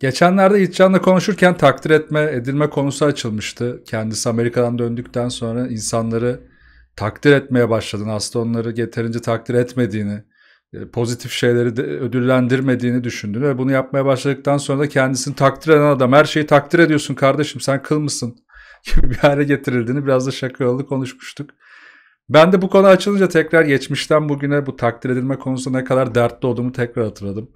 Geçenlerde İtcanla konuşurken takdir etme, edilme konusu açılmıştı. Kendisi Amerika'dan döndükten sonra insanları takdir etmeye başladığını, aslında onları yeterince takdir etmediğini, e, pozitif şeyleri de ödüllendirmediğini düşündüğünü ve bunu yapmaya başladıktan sonra da kendisini takdir eden adam her şeyi takdir ediyorsun kardeşim sen kıl mısın gibi bir hale getirildiğini biraz da şaka yollu konuşmuştuk. Ben de bu konu açılınca tekrar geçmişten bugüne bu takdir edilme konusunda ne kadar dertli olduğumu tekrar hatırladım.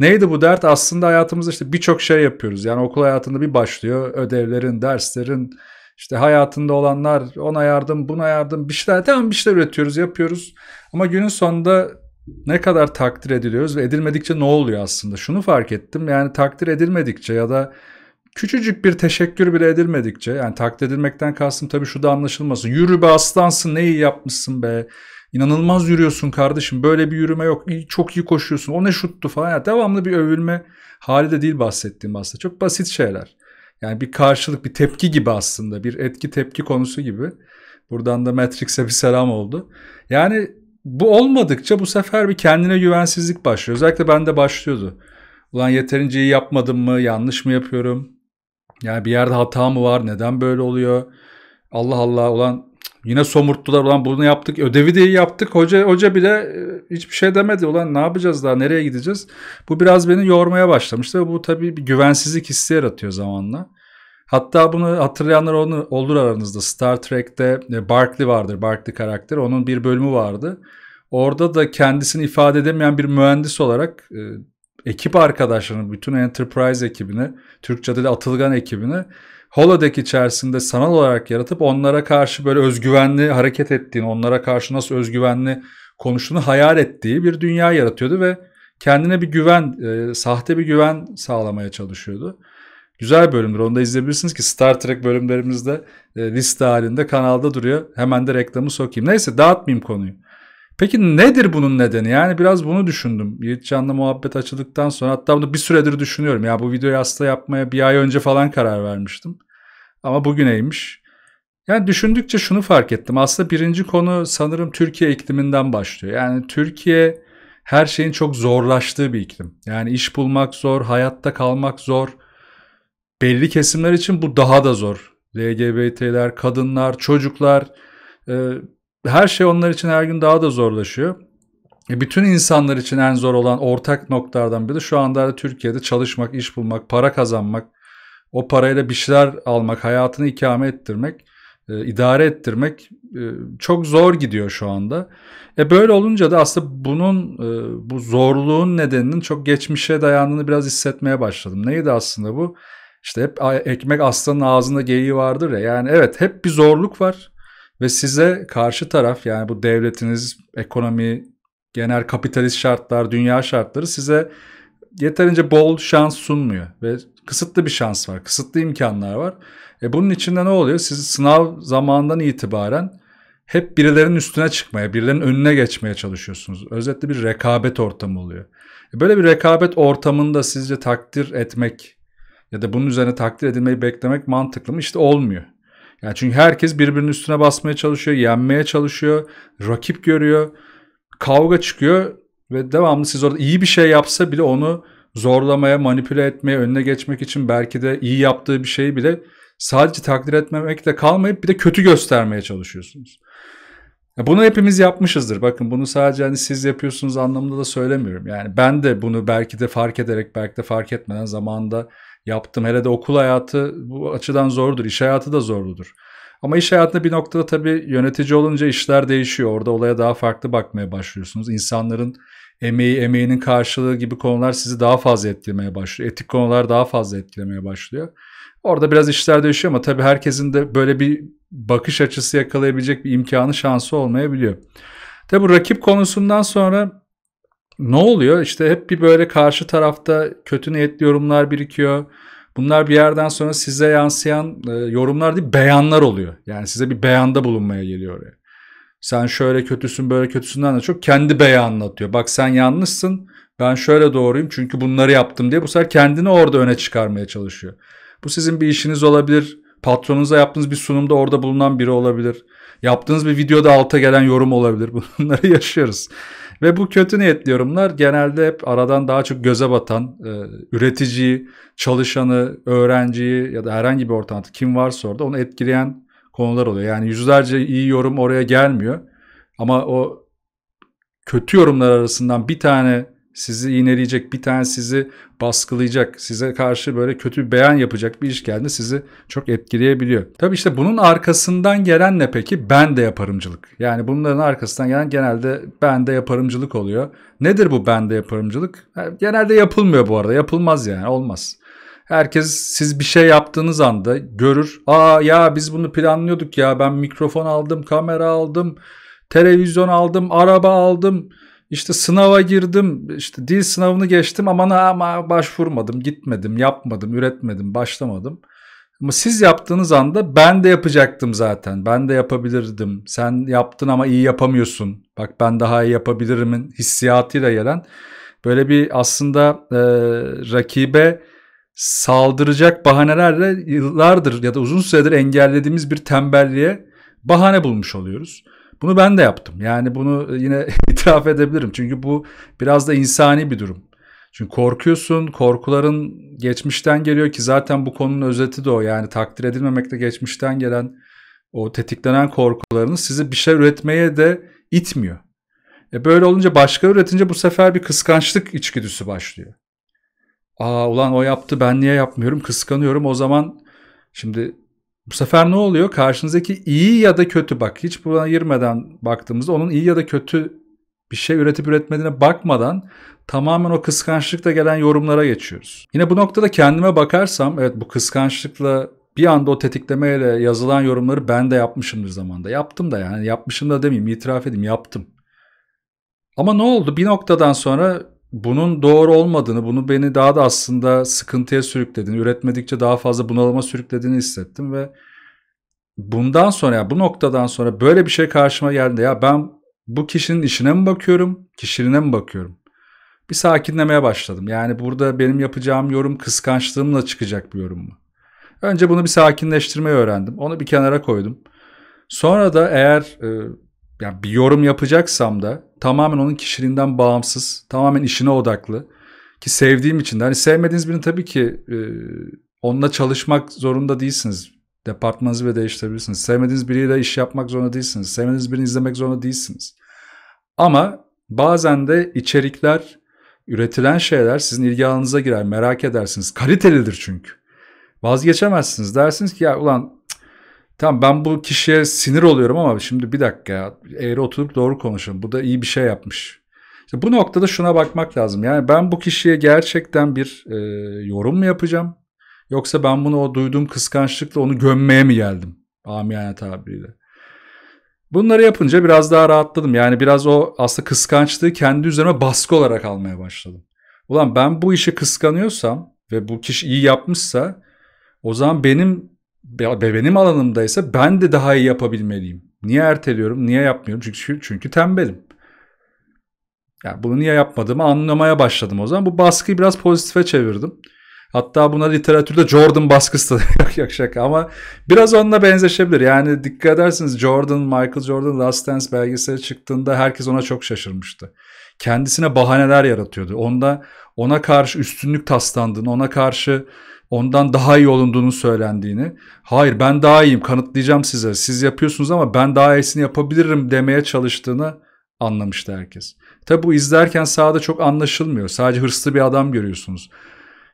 Neydi bu dert? Aslında hayatımızda işte birçok şey yapıyoruz. Yani okul hayatında bir başlıyor. Ödevlerin, derslerin, işte hayatında olanlar ona yardım, buna yardım bir şeyler. Tamam bir şeyler üretiyoruz, yapıyoruz. Ama günün sonunda ne kadar takdir ediliyoruz ve edilmedikçe ne oluyor aslında? Şunu fark ettim. Yani takdir edilmedikçe ya da küçücük bir teşekkür bile edilmedikçe yani takdir edilmekten kastım tabii şu da anlaşılmasın. Yürü be aslansın ne iyi yapmışsın be. İnanılmaz yürüyorsun kardeşim. Böyle bir yürüme yok. çok iyi koşuyorsun. O ne şuttu falan. Yani devamlı bir övülme hali de değil bahsettiğim aslında. Çok basit şeyler. Yani bir karşılık, bir tepki gibi aslında. Bir etki tepki konusu gibi. Buradan da Matrix'e bir selam oldu. Yani bu olmadıkça bu sefer bir kendine güvensizlik başlıyor. Özellikle bende başlıyordu. Ulan yeterince iyi yapmadım mı? Yanlış mı yapıyorum? Yani bir yerde hata mı var? Neden böyle oluyor? Allah Allah ulan Yine somurttular ulan bunu yaptık. Ödevi diye yaptık. Hoca hoca bile e, hiçbir şey demedi. Ulan ne yapacağız daha nereye gideceğiz? Bu biraz beni yormaya başlamıştı. Bu tabii bir güvensizlik hissi yaratıyor zamanla. Hatta bunu hatırlayanlar onu olur aranızda. Star Trek'te e, Barkley vardır. Barkley karakter. Onun bir bölümü vardı. Orada da kendisini ifade edemeyen bir mühendis olarak e, ekip arkadaşlarını, bütün Enterprise ekibini, Türkçe'de de Atılgan ekibini holodeck içerisinde sanal olarak yaratıp onlara karşı böyle özgüvenli hareket ettiğini, onlara karşı nasıl özgüvenli konuştuğunu hayal ettiği bir dünya yaratıyordu ve kendine bir güven, e, sahte bir güven sağlamaya çalışıyordu. Güzel bölümdür. Onu da izleyebilirsiniz ki Star Trek bölümlerimizde e, liste halinde kanalda duruyor. Hemen de reklamı sokayım. Neyse dağıtmayayım konuyu. Peki nedir bunun nedeni? Yani biraz bunu düşündüm. Yiğitcan'la muhabbet açıldıktan sonra hatta bunu bir süredir düşünüyorum. Ya bu videoyu aslında yapmaya bir ay önce falan karar vermiştim. Ama bugüneymiş. Yani düşündükçe şunu fark ettim. Aslında birinci konu sanırım Türkiye ikliminden başlıyor. Yani Türkiye her şeyin çok zorlaştığı bir iklim. Yani iş bulmak zor, hayatta kalmak zor. Belli kesimler için bu daha da zor. LGBT'ler, kadınlar, çocuklar, her şey onlar için her gün daha da zorlaşıyor. E, bütün insanlar için en zor olan ortak noktalardan biri şu anda da Türkiye'de çalışmak, iş bulmak, para kazanmak, o parayla bir şeyler almak, hayatını ikame ettirmek, e, idare ettirmek e, çok zor gidiyor şu anda. E böyle olunca da aslında bunun bu zorluğun nedeninin çok geçmişe dayandığını biraz hissetmeye başladım. Neydi aslında bu? İşte hep ekmek aslanın ağzında geyiği vardır ya. Yani evet hep bir zorluk var. Ve size karşı taraf yani bu devletiniz, ekonomi, genel kapitalist şartlar, dünya şartları size yeterince bol şans sunmuyor ve kısıtlı bir şans var, kısıtlı imkanlar var. E bunun içinde ne oluyor? Siz sınav zamanından itibaren hep birilerinin üstüne çıkmaya, birilerinin önüne geçmeye çalışıyorsunuz. Özetle bir rekabet ortamı oluyor. E, böyle bir rekabet ortamında sizce takdir etmek ya da bunun üzerine takdir edilmeyi beklemek mantıklı mı? İşte olmuyor. Yani çünkü herkes birbirinin üstüne basmaya çalışıyor, yenmeye çalışıyor, rakip görüyor, kavga çıkıyor ve devamlı siz orada iyi bir şey yapsa bile onu zorlamaya, manipüle etmeye, önüne geçmek için belki de iyi yaptığı bir şeyi bile sadece takdir etmemekle kalmayıp bir de kötü göstermeye çalışıyorsunuz. Bunu hepimiz yapmışızdır. Bakın bunu sadece hani siz yapıyorsunuz anlamında da söylemiyorum. Yani ben de bunu belki de fark ederek belki de fark etmeden zamanda yaptım. Hele de okul hayatı bu açıdan zordur. İş hayatı da zorludur. Ama iş hayatında bir noktada tabii yönetici olunca işler değişiyor. Orada olaya daha farklı bakmaya başlıyorsunuz. İnsanların emeği, emeğinin karşılığı gibi konular sizi daha fazla etkilemeye başlıyor. Etik konular daha fazla etkilemeye başlıyor. Orada biraz işler değişiyor ama tabii herkesin de böyle bir bakış açısı yakalayabilecek bir imkanı, şansı olmayabiliyor. Tabi bu rakip konusundan sonra ne oluyor? İşte hep bir böyle karşı tarafta kötü niyetli yorumlar birikiyor. Bunlar bir yerden sonra size yansıyan e, yorumlar değil beyanlar oluyor. Yani size bir beyanda bulunmaya geliyor oraya. Sen şöyle kötüsün böyle kötüsünden de çok kendi beyanını atıyor. Bak sen yanlışsın ben şöyle doğruyum çünkü bunları yaptım diye bu sefer kendini orada öne çıkarmaya çalışıyor. Bu sizin bir işiniz olabilir. Patronunuza yaptığınız bir sunumda orada bulunan biri olabilir. Yaptığınız bir videoda alta gelen yorum olabilir. Bunları yaşıyoruz. Ve bu kötü niyetli yorumlar genelde hep aradan daha çok göze batan e, üreticiyi, çalışanı, öğrenciyi ya da herhangi bir ortamda kim varsa orada onu etkileyen konular oluyor. Yani yüzlerce iyi yorum oraya gelmiyor. Ama o kötü yorumlar arasından bir tane sizi iğneleyecek, bir tane sizi baskılayacak, size karşı böyle kötü bir beyan yapacak bir iş geldi sizi çok etkileyebiliyor. Tabii işte bunun arkasından gelen ne peki? Ben de yaparımcılık. Yani bunların arkasından gelen genelde ben de yaparımcılık oluyor. Nedir bu ben de yaparımcılık? Genelde yapılmıyor bu arada. Yapılmaz yani olmaz. Herkes siz bir şey yaptığınız anda görür. Aa ya biz bunu planlıyorduk ya ben mikrofon aldım, kamera aldım, televizyon aldım, araba aldım. İşte sınava girdim, işte dil sınavını geçtim ama ama başvurmadım, gitmedim, yapmadım, üretmedim, başlamadım. Ama siz yaptığınız anda ben de yapacaktım zaten. Ben de yapabilirdim. Sen yaptın ama iyi yapamıyorsun. Bak ben daha iyi yapabilirimin hissiyatıyla gelen böyle bir aslında e, rakibe saldıracak bahanelerle yıllardır ya da uzun süredir engellediğimiz bir tembelliğe bahane bulmuş oluyoruz. Bunu ben de yaptım. Yani bunu e, yine itiraf edebilirim. Çünkü bu biraz da insani bir durum. Çünkü korkuyorsun, korkuların geçmişten geliyor ki zaten bu konunun özeti de o. Yani takdir edilmemekte geçmişten gelen o tetiklenen korkularınız sizi bir şey üretmeye de itmiyor. E böyle olunca başka üretince bu sefer bir kıskançlık içgüdüsü başlıyor. Aa ulan o yaptı ben niye yapmıyorum kıskanıyorum o zaman şimdi bu sefer ne oluyor? Karşınızdaki iyi ya da kötü bak hiç buna girmeden baktığımızda onun iyi ya da kötü bir şey üretip üretmediğine bakmadan tamamen o kıskançlıkla gelen yorumlara geçiyoruz. Yine bu noktada kendime bakarsam evet bu kıskançlıkla bir anda o tetiklemeyle yazılan yorumları ben de yapmışım bir zamanda. Yaptım da yani yapmışım da demeyeyim itiraf edeyim yaptım. Ama ne oldu? Bir noktadan sonra bunun doğru olmadığını, bunu beni daha da aslında sıkıntıya sürüklediğini, üretmedikçe daha fazla bunalıma sürüklediğini hissettim ve bundan sonra ya bu noktadan sonra böyle bir şey karşıma geldi. Ya ben bu kişinin işine mi bakıyorum, kişiliğine mi bakıyorum? Bir sakinlemeye başladım. Yani burada benim yapacağım yorum kıskançlığımla çıkacak bir yorum mu? Önce bunu bir sakinleştirmeyi öğrendim. Onu bir kenara koydum. Sonra da eğer e, yani bir yorum yapacaksam da tamamen onun kişiliğinden bağımsız, tamamen işine odaklı ki sevdiğim için de hani sevmediğiniz birini tabii ki e, onunla çalışmak zorunda değilsiniz. Departmanınızı bile değiştirebilirsiniz. Sevmediğiniz biriyle iş yapmak zorunda değilsiniz. Sevmediğiniz birini izlemek zorunda değilsiniz. Ama bazen de içerikler, üretilen şeyler sizin ilgi alanınıza girer. Merak edersiniz. Kalitelidir çünkü. Vazgeçemezsiniz. Dersiniz ki ya ulan Tamam ben bu kişiye sinir oluyorum ama şimdi bir dakika ya. Eğri oturup doğru konuşalım. Bu da iyi bir şey yapmış. İşte bu noktada şuna bakmak lazım. Yani ben bu kişiye gerçekten bir e, yorum mu yapacağım? Yoksa ben bunu o duyduğum kıskançlıkla onu gömmeye mi geldim? Amiyane tabiriyle. Bunları yapınca biraz daha rahatladım. Yani biraz o aslında kıskançlığı kendi üzerime baskı olarak almaya başladım. Ulan ben bu işi kıskanıyorsam ve bu kişi iyi yapmışsa o zaman benim benim alanımdaysa ben de daha iyi yapabilmeliyim. Niye erteliyorum? Niye yapmıyorum? Çünkü çünkü tembelim. Yani bunu niye yapmadığımı anlamaya başladım o zaman. Bu baskıyı biraz pozitife çevirdim. Hatta buna literatürde Jordan baskısı da yok yok şaka ama biraz onunla benzeşebilir. Yani dikkat edersiniz Jordan, Michael Jordan Last Dance belgeseli çıktığında herkes ona çok şaşırmıştı. Kendisine bahaneler yaratıyordu. Onda ona karşı üstünlük taslandığını, ona karşı ondan daha iyi olunduğunu söylendiğini. Hayır ben daha iyiyim kanıtlayacağım size. Siz yapıyorsunuz ama ben daha iyisini yapabilirim demeye çalıştığını anlamıştı herkes. Tabi bu izlerken sahada çok anlaşılmıyor. Sadece hırslı bir adam görüyorsunuz.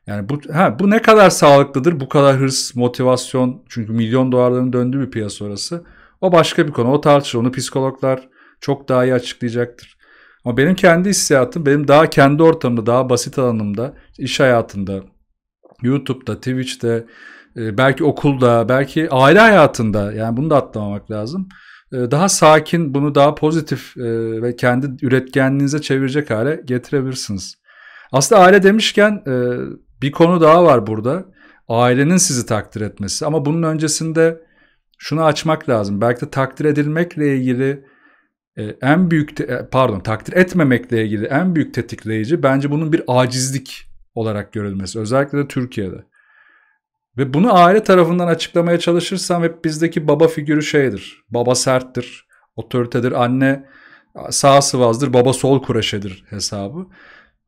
Yani bu ha bu ne kadar sağlıklıdır? Bu kadar hırs, motivasyon çünkü milyon dolarların döndüğü bir piyasa orası. O başka bir konu. O tartışılır. Onu psikologlar çok daha iyi açıklayacaktır. Ama benim kendi hissiyatım, benim daha kendi ortamımda, daha basit alanımda, iş hayatında, YouTube'da, Twitch'te, e, belki okulda, belki aile hayatında yani bunu da atlamamak lazım. E, daha sakin, bunu daha pozitif e, ve kendi üretkenliğinize çevirecek hale getirebilirsiniz. Aslında aile demişken bir konu daha var burada. Ailenin sizi takdir etmesi. Ama bunun öncesinde şunu açmak lazım. Belki de takdir edilmekle ilgili e, en büyük te- e, pardon takdir etmemekle ilgili en büyük tetikleyici bence bunun bir acizlik olarak görülmesi. Özellikle de Türkiye'de. Ve bunu aile tarafından açıklamaya çalışırsam hep bizdeki baba figürü şeydir. Baba serttir, otoritedir, anne sağ sıvazdır, baba sol kureşedir hesabı.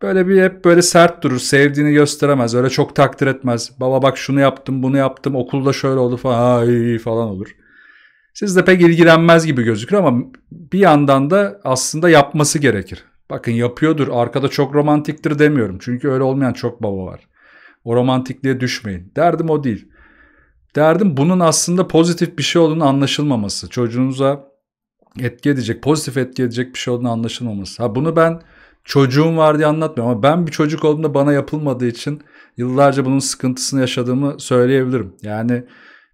Böyle bir hep böyle sert durur. Sevdiğini gösteremez. Öyle çok takdir etmez. Baba bak şunu yaptım bunu yaptım okulda şöyle oldu falan. Ay falan olur. Siz de pek ilgilenmez gibi gözükür ama bir yandan da aslında yapması gerekir. Bakın yapıyordur arkada çok romantiktir demiyorum. Çünkü öyle olmayan çok baba var. O romantikliğe düşmeyin. Derdim o değil. Derdim bunun aslında pozitif bir şey olduğunu anlaşılmaması. Çocuğunuza etki edecek, pozitif etki edecek bir şey olduğunu anlaşılmaması. Ha bunu ben çocuğum var diye anlatmıyorum ama ben bir çocuk olduğumda bana yapılmadığı için yıllarca bunun sıkıntısını yaşadığımı söyleyebilirim. Yani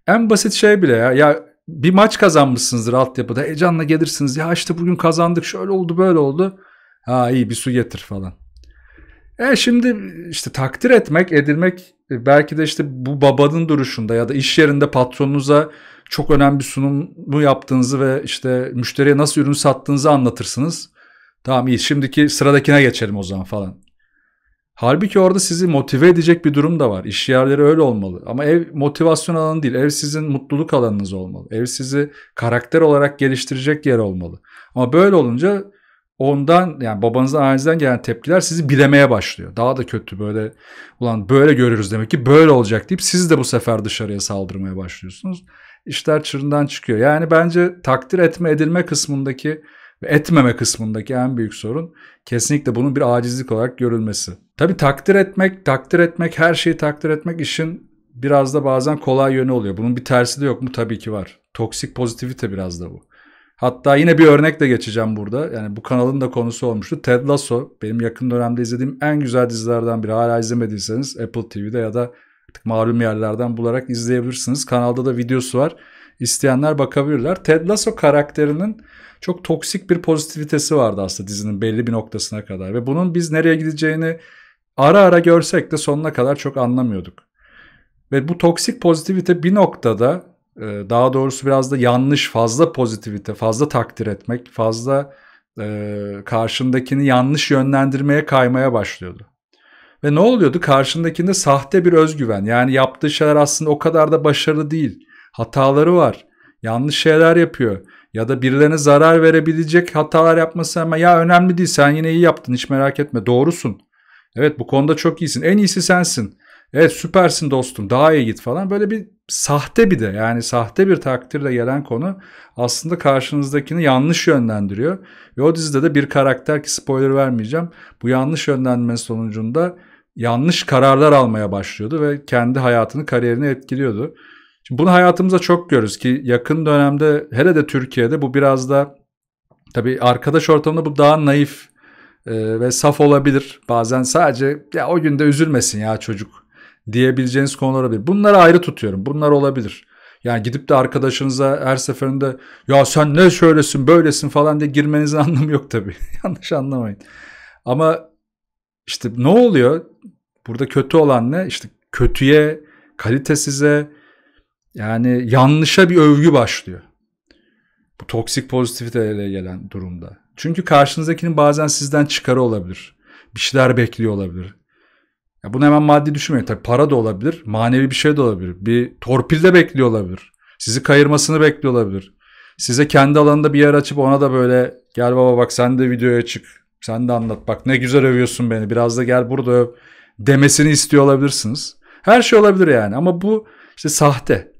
en basit şey bile ya. Ya bir maç kazanmışsınızdır altyapıda. Heyecanla gelirsiniz. Ya işte bugün kazandık şöyle oldu böyle oldu. Ha iyi bir su getir falan. E şimdi işte takdir etmek, edilmek e, belki de işte bu babanın duruşunda ya da iş yerinde patronunuza çok önemli bir sunumu yaptığınızı ve işte müşteriye nasıl ürün sattığınızı anlatırsınız. Tamam iyi şimdiki sıradakine geçelim o zaman falan. Halbuki orada sizi motive edecek bir durum da var. İş yerleri öyle olmalı. Ama ev motivasyon alanı değil. Ev sizin mutluluk alanınız olmalı. Ev sizi karakter olarak geliştirecek yer olmalı. Ama böyle olunca ondan yani babanızdan ailenizden gelen tepkiler sizi bilemeye başlıyor. Daha da kötü böyle ulan böyle görürüz demek ki böyle olacak deyip siz de bu sefer dışarıya saldırmaya başlıyorsunuz. İşler çırından çıkıyor. Yani bence takdir etme edilme kısmındaki etmeme kısmındaki en büyük sorun kesinlikle bunun bir acizlik olarak görülmesi. Tabii takdir etmek, takdir etmek, her şeyi takdir etmek işin biraz da bazen kolay yönü oluyor. Bunun bir tersi de yok mu? Tabii ki var. Toksik pozitivite biraz da bu. Hatta yine bir örnek de geçeceğim burada. Yani bu kanalın da konusu olmuştu. Ted Lasso benim yakın dönemde izlediğim en güzel dizilerden biri. Hala izlemediyseniz Apple TV'de ya da artık malum yerlerden bularak izleyebilirsiniz. Kanalda da videosu var. İsteyenler bakabilirler. Ted Lasso karakterinin çok toksik bir pozitivitesi vardı aslında dizinin belli bir noktasına kadar. Ve bunun biz nereye gideceğini ara ara görsek de sonuna kadar çok anlamıyorduk. Ve bu toksik pozitivite bir noktada e, daha doğrusu biraz da yanlış fazla pozitivite, fazla takdir etmek, fazla e, karşındakini yanlış yönlendirmeye kaymaya başlıyordu. Ve ne oluyordu? Karşındakinde sahte bir özgüven. Yani yaptığı şeyler aslında o kadar da başarılı değil. Hataları var. Yanlış şeyler yapıyor ya da birilerine zarar verebilecek hatalar yapması ama ya önemli değil sen yine iyi yaptın hiç merak etme doğrusun. Evet bu konuda çok iyisin en iyisi sensin. Evet süpersin dostum daha iyi git falan böyle bir sahte bir de yani sahte bir takdirle gelen konu aslında karşınızdakini yanlış yönlendiriyor. Ve o dizide de bir karakter ki spoiler vermeyeceğim bu yanlış yönlendirme sonucunda yanlış kararlar almaya başlıyordu ve kendi hayatını kariyerini etkiliyordu. Şimdi bunu hayatımıza çok görürüz ki yakın dönemde hele de Türkiye'de bu biraz da tabii arkadaş ortamında bu daha naif e, ve saf olabilir. Bazen sadece ya o günde üzülmesin ya çocuk diyebileceğiniz konular olabilir. Bunları ayrı tutuyorum. Bunlar olabilir. Yani gidip de arkadaşınıza her seferinde ya sen ne şöylesin böylesin falan diye girmenizin anlamı yok tabii. Yanlış anlamayın. Ama işte ne oluyor? Burada kötü olan ne? İşte kötüye, kalitesize, yani yanlışa bir övgü başlıyor. Bu toksik pozitiviteyle gelen durumda. Çünkü karşınızdakinin bazen sizden çıkarı olabilir. Bir şeyler bekliyor olabilir. Ya bunu hemen maddi düşünmeyin. Tabii para da olabilir, manevi bir şey de olabilir. Bir torpilde bekliyor olabilir. Sizi kayırmasını bekliyor olabilir. Size kendi alanında bir yer açıp ona da böyle gel baba bak sen de videoya çık. Sen de anlat bak ne güzel övüyorsun beni. Biraz da gel burada öv demesini istiyor olabilirsiniz. Her şey olabilir yani ama bu işte sahte.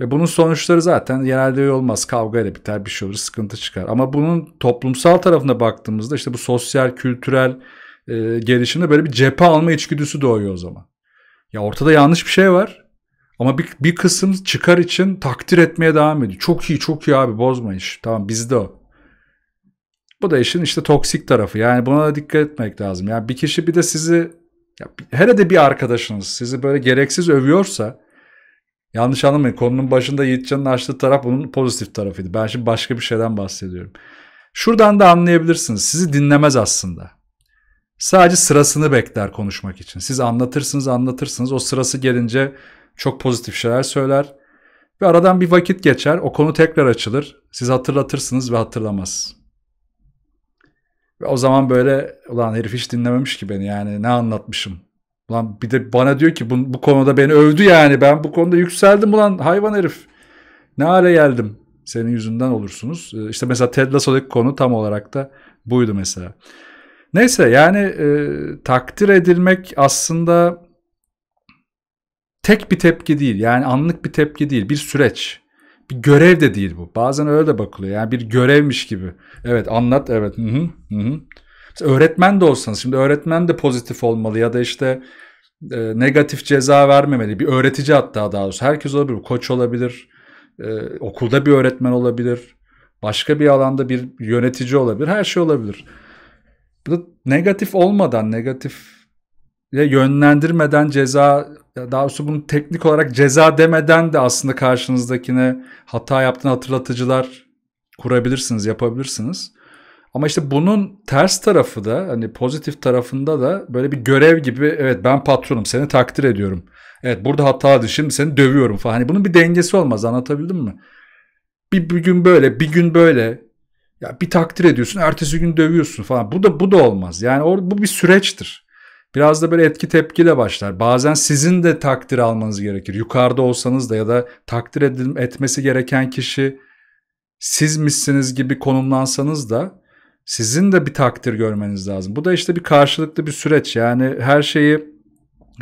Ve bunun sonuçları zaten genelde iyi olmaz. Kavga ile biter, bir şey olur, sıkıntı çıkar. Ama bunun toplumsal tarafına baktığımızda işte bu sosyal, kültürel e, gelişimde böyle bir cephe alma içgüdüsü doğuyor o zaman. Ya ortada yanlış bir şey var. Ama bir, bir kısım çıkar için takdir etmeye devam ediyor. Çok iyi, çok iyi abi bozma iş. Tamam bizde o. Bu da işin işte toksik tarafı. Yani buna da dikkat etmek lazım. Yani bir kişi bir de sizi, ya, hele de bir arkadaşınız sizi böyle gereksiz övüyorsa Yanlış anlamayın konunun başında Yiğitcan'ın açtığı taraf onun pozitif tarafıydı. Ben şimdi başka bir şeyden bahsediyorum. Şuradan da anlayabilirsiniz. Sizi dinlemez aslında. Sadece sırasını bekler konuşmak için. Siz anlatırsınız anlatırsınız. O sırası gelince çok pozitif şeyler söyler. Ve aradan bir vakit geçer. O konu tekrar açılır. Siz hatırlatırsınız ve hatırlamaz. Ve o zaman böyle ulan herif hiç dinlememiş ki beni yani ne anlatmışım Lan bir de bana diyor ki bu, bu konuda beni övdü yani. Ben bu konuda yükseldim ulan hayvan herif. Ne hale geldim. Senin yüzünden olursunuz. Ee, işte mesela Ted Lasso'daki konu tam olarak da buydu mesela. Neyse yani e, takdir edilmek aslında tek bir tepki değil. Yani anlık bir tepki değil. Bir süreç. Bir görev de değil bu. Bazen öyle de bakılıyor. Yani bir görevmiş gibi. Evet anlat evet. Hı hı, hı. Mesela öğretmen de olsanız şimdi öğretmen de pozitif olmalı ya da işte e, negatif ceza vermemeli. Bir öğretici hatta daha doğrusu herkes olabilir. Koç olabilir, e, okulda bir öğretmen olabilir, başka bir alanda bir yönetici olabilir, her şey olabilir. Bu da negatif olmadan, negatif yönlendirmeden ceza daha doğrusu bunu teknik olarak ceza demeden de aslında karşınızdakine hata yaptığını hatırlatıcılar kurabilirsiniz, yapabilirsiniz. Ama işte bunun ters tarafı da hani pozitif tarafında da böyle bir görev gibi evet ben patronum seni takdir ediyorum. Evet burada hata şimdi seni dövüyorum falan. Hani bunun bir dengesi olmaz anlatabildim mi? Bir, bir gün böyle bir gün böyle ya bir takdir ediyorsun ertesi gün dövüyorsun falan. Bu da bu da olmaz. Yani or, bu bir süreçtir. Biraz da böyle etki tepkiyle başlar. Bazen sizin de takdir almanız gerekir. Yukarıda olsanız da ya da takdir edilmesi gereken kişi siz misiniz gibi konumlansanız da sizin de bir takdir görmeniz lazım. Bu da işte bir karşılıklı bir süreç. Yani her şeyi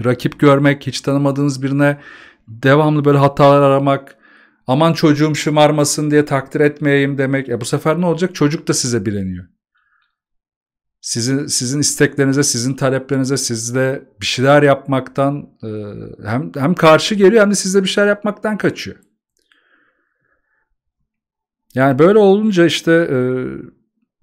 rakip görmek, hiç tanımadığınız birine devamlı böyle hatalar aramak, aman çocuğum şımarmasın diye takdir etmeyeyim demek. E bu sefer ne olacak? Çocuk da size bileniyor. Sizin, sizin isteklerinize, sizin taleplerinize, sizde bir şeyler yapmaktan e, hem, hem karşı geliyor hem de sizde bir şeyler yapmaktan kaçıyor. Yani böyle olunca işte e,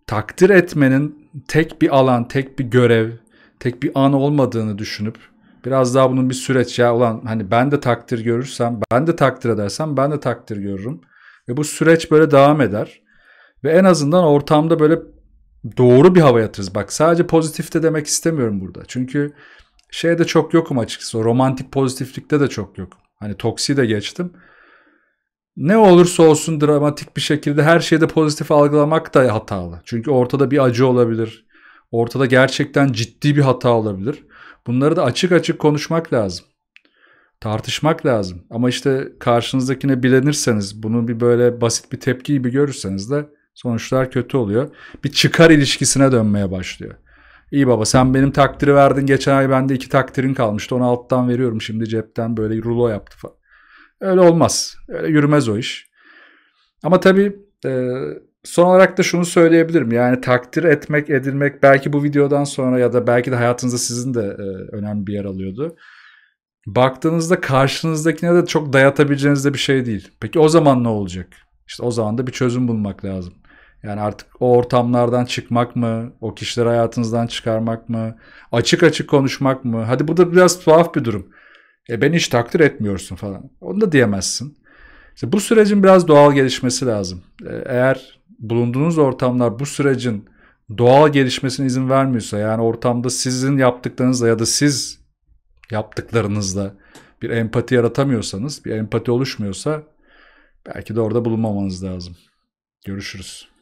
takdir etmenin tek bir alan, tek bir görev, tek bir an olmadığını düşünüp biraz daha bunun bir süreç ya olan hani ben de takdir görürsem, ben de takdir edersem ben de takdir görürüm. Ve bu süreç böyle devam eder. Ve en azından ortamda böyle doğru bir hava yatırız. Bak sadece pozitif de demek istemiyorum burada. Çünkü şeyde çok yokum açıkçası. O romantik pozitiflikte de çok yok. Hani toksi de geçtim ne olursa olsun dramatik bir şekilde her şeyi de pozitif algılamak da hatalı. Çünkü ortada bir acı olabilir. Ortada gerçekten ciddi bir hata olabilir. Bunları da açık açık konuşmak lazım. Tartışmak lazım. Ama işte karşınızdakine bilenirseniz, bunu bir böyle basit bir tepki gibi görürseniz de sonuçlar kötü oluyor. Bir çıkar ilişkisine dönmeye başlıyor. İyi baba sen benim takdiri verdin. Geçen ay bende iki takdirin kalmıştı. Onu alttan veriyorum şimdi cepten böyle rulo yaptı falan. Öyle olmaz. Öyle yürümez o iş. Ama tabii e, son olarak da şunu söyleyebilirim. Yani takdir etmek, edilmek belki bu videodan sonra ya da belki de hayatınızda sizin de e, önemli bir yer alıyordu. Baktığınızda karşınızdakine de çok dayatabileceğiniz de bir şey değil. Peki o zaman ne olacak? İşte o zaman da bir çözüm bulmak lazım. Yani artık o ortamlardan çıkmak mı? O kişileri hayatınızdan çıkarmak mı? Açık açık konuşmak mı? Hadi bu da biraz tuhaf bir durum. E beni hiç takdir etmiyorsun falan. Onu da diyemezsin. İşte bu sürecin biraz doğal gelişmesi lazım. E, eğer bulunduğunuz ortamlar bu sürecin doğal gelişmesine izin vermiyorsa yani ortamda sizin yaptıklarınızla ya da siz yaptıklarınızla bir empati yaratamıyorsanız, bir empati oluşmuyorsa belki de orada bulunmamanız lazım. Görüşürüz.